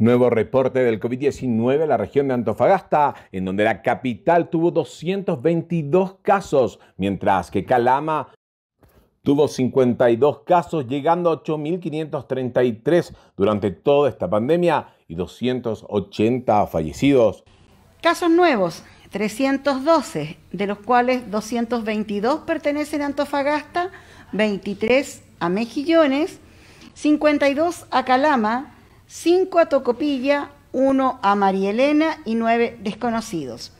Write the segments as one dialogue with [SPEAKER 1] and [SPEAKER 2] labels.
[SPEAKER 1] Nuevo reporte del COVID-19 en la región de Antofagasta, en donde la capital tuvo 222 casos, mientras que Calama tuvo 52 casos, llegando a 8.533 durante toda esta pandemia y 280 fallecidos.
[SPEAKER 2] Casos nuevos, 312, de los cuales 222 pertenecen a Antofagasta, 23 a Mejillones, 52 a Calama, 5 a Tocopilla, 1 a María Elena y 9 desconocidos.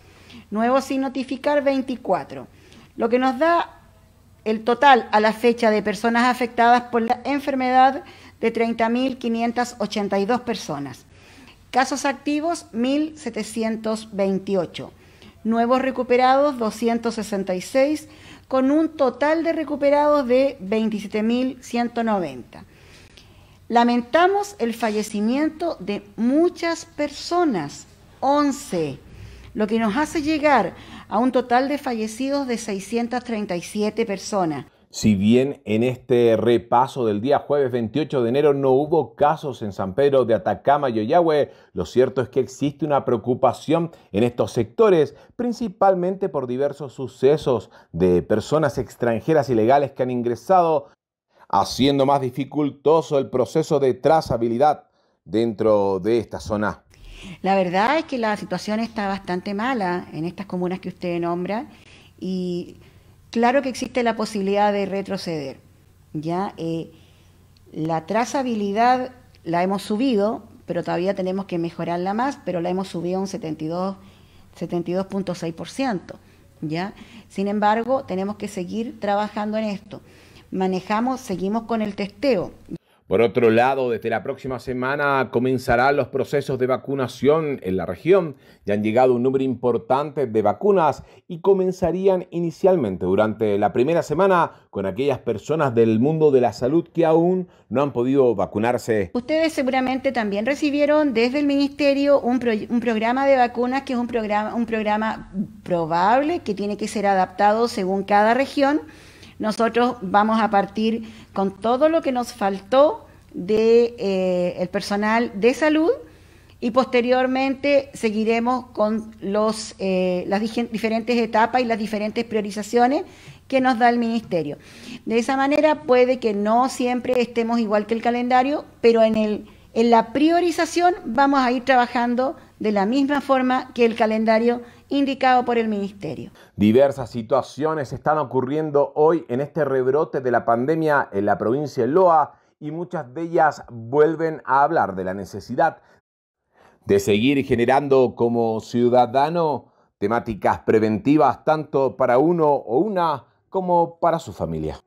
[SPEAKER 2] Nuevos sin notificar, 24. Lo que nos da el total a la fecha de personas afectadas por la enfermedad de 30.582 personas. Casos activos, 1.728. Nuevos recuperados, 266, con un total de recuperados de 27.190. Lamentamos el fallecimiento de muchas personas, 11, lo que nos hace llegar a un total de fallecidos de 637 personas.
[SPEAKER 1] Si bien en este repaso del día jueves 28 de enero no hubo casos en San Pedro de Atacama y Oyahue, lo cierto es que existe una preocupación en estos sectores, principalmente por diversos sucesos de personas extranjeras ilegales que han ingresado haciendo más dificultoso el proceso de trazabilidad dentro de esta zona.
[SPEAKER 2] La verdad es que la situación está bastante mala en estas comunas que usted nombra y claro que existe la posibilidad de retroceder. Ya eh, la trazabilidad la hemos subido, pero todavía tenemos que mejorarla más, pero la hemos subido un 72 72.6%, ¿ya? Sin embargo, tenemos que seguir trabajando en esto manejamos, seguimos con el testeo.
[SPEAKER 1] Por otro lado, desde la próxima semana comenzarán los procesos de vacunación en la región. Ya han llegado un número importante de vacunas y comenzarían inicialmente durante la primera semana con aquellas personas del mundo de la salud que aún no han podido vacunarse.
[SPEAKER 2] Ustedes seguramente también recibieron desde el ministerio un, programa de vacunas que es un programa, un programa probable que tiene que ser adaptado según cada región nosotros vamos a partir con todo lo que nos faltó del de, eh, personal de salud y posteriormente seguiremos con los, eh, las diferentes etapas y las diferentes priorizaciones que nos da el ministerio. De esa manera puede que no siempre estemos igual que el calendario, pero en, el, en la priorización vamos a ir trabajando de la misma forma que el calendario indicado por el Ministerio.
[SPEAKER 1] Diversas situaciones están ocurriendo hoy en este rebrote de la pandemia en la provincia de Loa y muchas de ellas vuelven a hablar de la necesidad de seguir generando como ciudadano temáticas preventivas tanto para uno o una como para su familia.